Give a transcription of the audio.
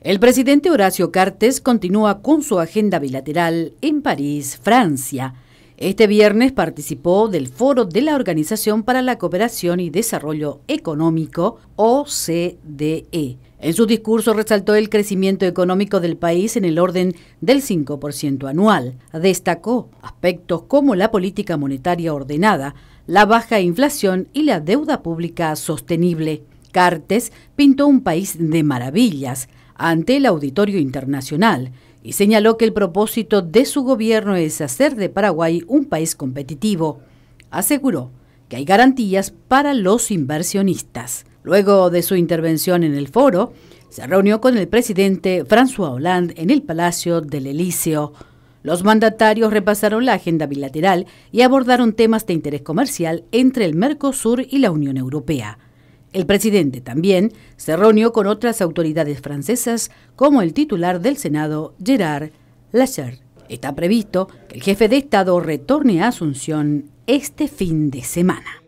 El presidente Horacio Cartes continúa con su agenda bilateral en París, Francia. Este viernes participó del foro de la Organización para la Cooperación y Desarrollo Económico, OCDE. En su discurso resaltó el crecimiento económico del país en el orden del 5% anual. Destacó aspectos como la política monetaria ordenada, la baja inflación y la deuda pública sostenible. Cartes pintó un país de maravillas ante el auditorio internacional y señaló que el propósito de su gobierno es hacer de Paraguay un país competitivo. Aseguró que hay garantías para los inversionistas. Luego de su intervención en el foro, se reunió con el presidente François Hollande en el Palacio del Elíseo. Los mandatarios repasaron la agenda bilateral y abordaron temas de interés comercial entre el Mercosur y la Unión Europea. El presidente también se reunió con otras autoridades francesas, como el titular del Senado, Gerard Lacher. Está previsto que el jefe de Estado retorne a Asunción este fin de semana.